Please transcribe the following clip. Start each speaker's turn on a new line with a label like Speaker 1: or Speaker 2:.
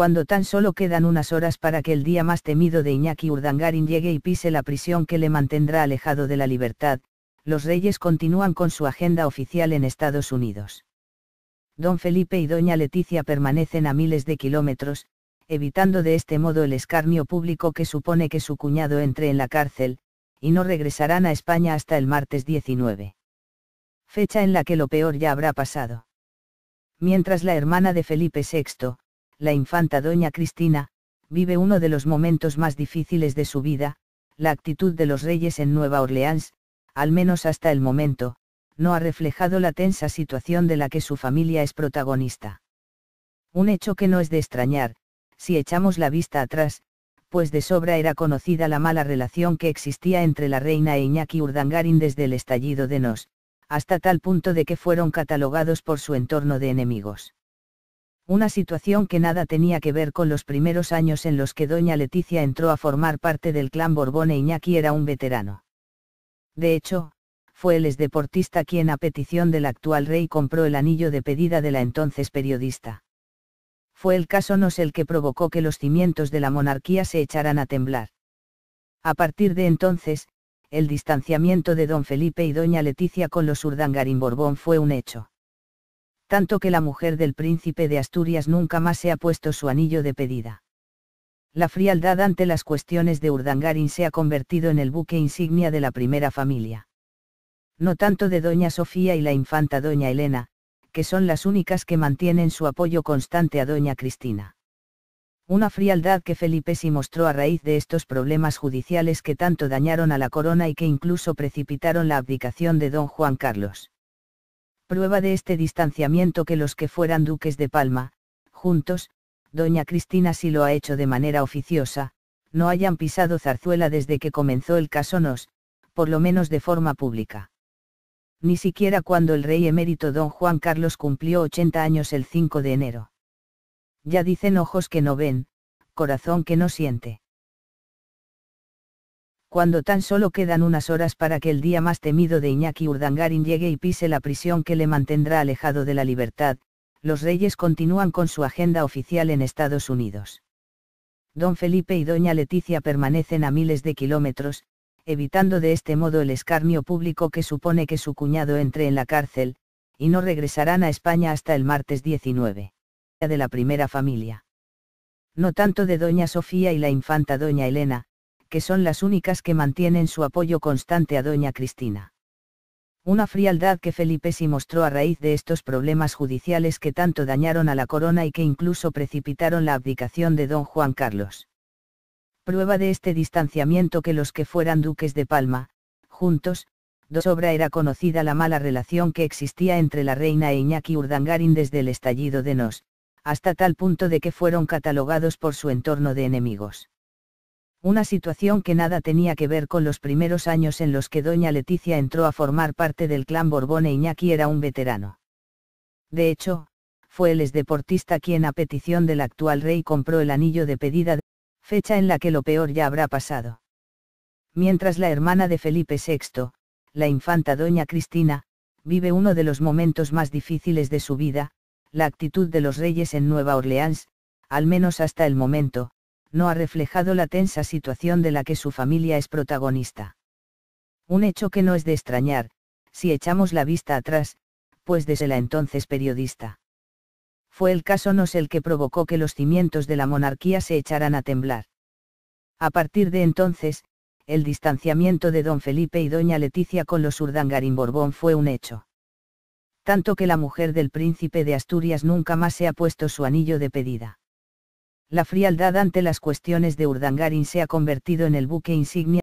Speaker 1: cuando tan solo quedan unas horas para que el día más temido de Iñaki Urdangarin llegue y pise la prisión que le mantendrá alejado de la libertad, los reyes continúan con su agenda oficial en Estados Unidos. Don Felipe y Doña Leticia permanecen a miles de kilómetros, evitando de este modo el escarnio público que supone que su cuñado entre en la cárcel, y no regresarán a España hasta el martes 19. Fecha en la que lo peor ya habrá pasado. Mientras la hermana de Felipe VI, la infanta doña Cristina, vive uno de los momentos más difíciles de su vida, la actitud de los reyes en Nueva Orleans, al menos hasta el momento, no ha reflejado la tensa situación de la que su familia es protagonista. Un hecho que no es de extrañar, si echamos la vista atrás, pues de sobra era conocida la mala relación que existía entre la reina e Iñaki Urdangarin desde el estallido de Nos, hasta tal punto de que fueron catalogados por su entorno de enemigos una situación que nada tenía que ver con los primeros años en los que doña Leticia entró a formar parte del clan Borbón e Iñaki era un veterano. De hecho, fue el exdeportista quien a petición del actual rey compró el anillo de pedida de la entonces periodista. Fue el caso no es el que provocó que los cimientos de la monarquía se echaran a temblar. A partir de entonces, el distanciamiento de don Felipe y doña Leticia con los Urdangarín Borbón fue un hecho tanto que la mujer del príncipe de Asturias nunca más se ha puesto su anillo de pedida. La frialdad ante las cuestiones de Urdangarin se ha convertido en el buque insignia de la primera familia. No tanto de doña Sofía y la infanta doña Elena, que son las únicas que mantienen su apoyo constante a doña Cristina. Una frialdad que Felipe sí mostró a raíz de estos problemas judiciales que tanto dañaron a la corona y que incluso precipitaron la abdicación de don Juan Carlos prueba de este distanciamiento que los que fueran duques de Palma, juntos, doña Cristina sí lo ha hecho de manera oficiosa, no hayan pisado zarzuela desde que comenzó el caso Nos, por lo menos de forma pública. Ni siquiera cuando el rey emérito don Juan Carlos cumplió 80 años el 5 de enero. Ya dicen ojos que no ven, corazón que no siente cuando tan solo quedan unas horas para que el día más temido de Iñaki Urdangarin llegue y pise la prisión que le mantendrá alejado de la libertad, los reyes continúan con su agenda oficial en Estados Unidos. Don Felipe y Doña Leticia permanecen a miles de kilómetros, evitando de este modo el escarnio público que supone que su cuñado entre en la cárcel, y no regresarán a España hasta el martes 19. De la primera familia. No tanto de Doña Sofía y la infanta Doña Elena, que son las únicas que mantienen su apoyo constante a doña Cristina. Una frialdad que Felipe sí mostró a raíz de estos problemas judiciales que tanto dañaron a la corona y que incluso precipitaron la abdicación de don Juan Carlos. Prueba de este distanciamiento que los que fueran duques de Palma, juntos, dos obra era conocida la mala relación que existía entre la reina e Iñaki Urdangarin desde el estallido de Nos, hasta tal punto de que fueron catalogados por su entorno de enemigos una situación que nada tenía que ver con los primeros años en los que doña Leticia entró a formar parte del clan Borbón e Iñaki era un veterano. De hecho, fue el exdeportista quien a petición del actual rey compró el anillo de pedida, fecha en la que lo peor ya habrá pasado. Mientras la hermana de Felipe VI, la infanta doña Cristina, vive uno de los momentos más difíciles de su vida, la actitud de los reyes en Nueva Orleans, al menos hasta el momento, no ha reflejado la tensa situación de la que su familia es protagonista. Un hecho que no es de extrañar, si echamos la vista atrás, pues desde la entonces periodista. Fue el caso no el que provocó que los cimientos de la monarquía se echaran a temblar. A partir de entonces, el distanciamiento de don Felipe y doña Leticia con los Urdangarín Borbón fue un hecho. Tanto que la mujer del príncipe de Asturias nunca más se ha puesto su anillo de pedida. La frialdad ante las cuestiones de Urdangarin se ha convertido en el buque insignia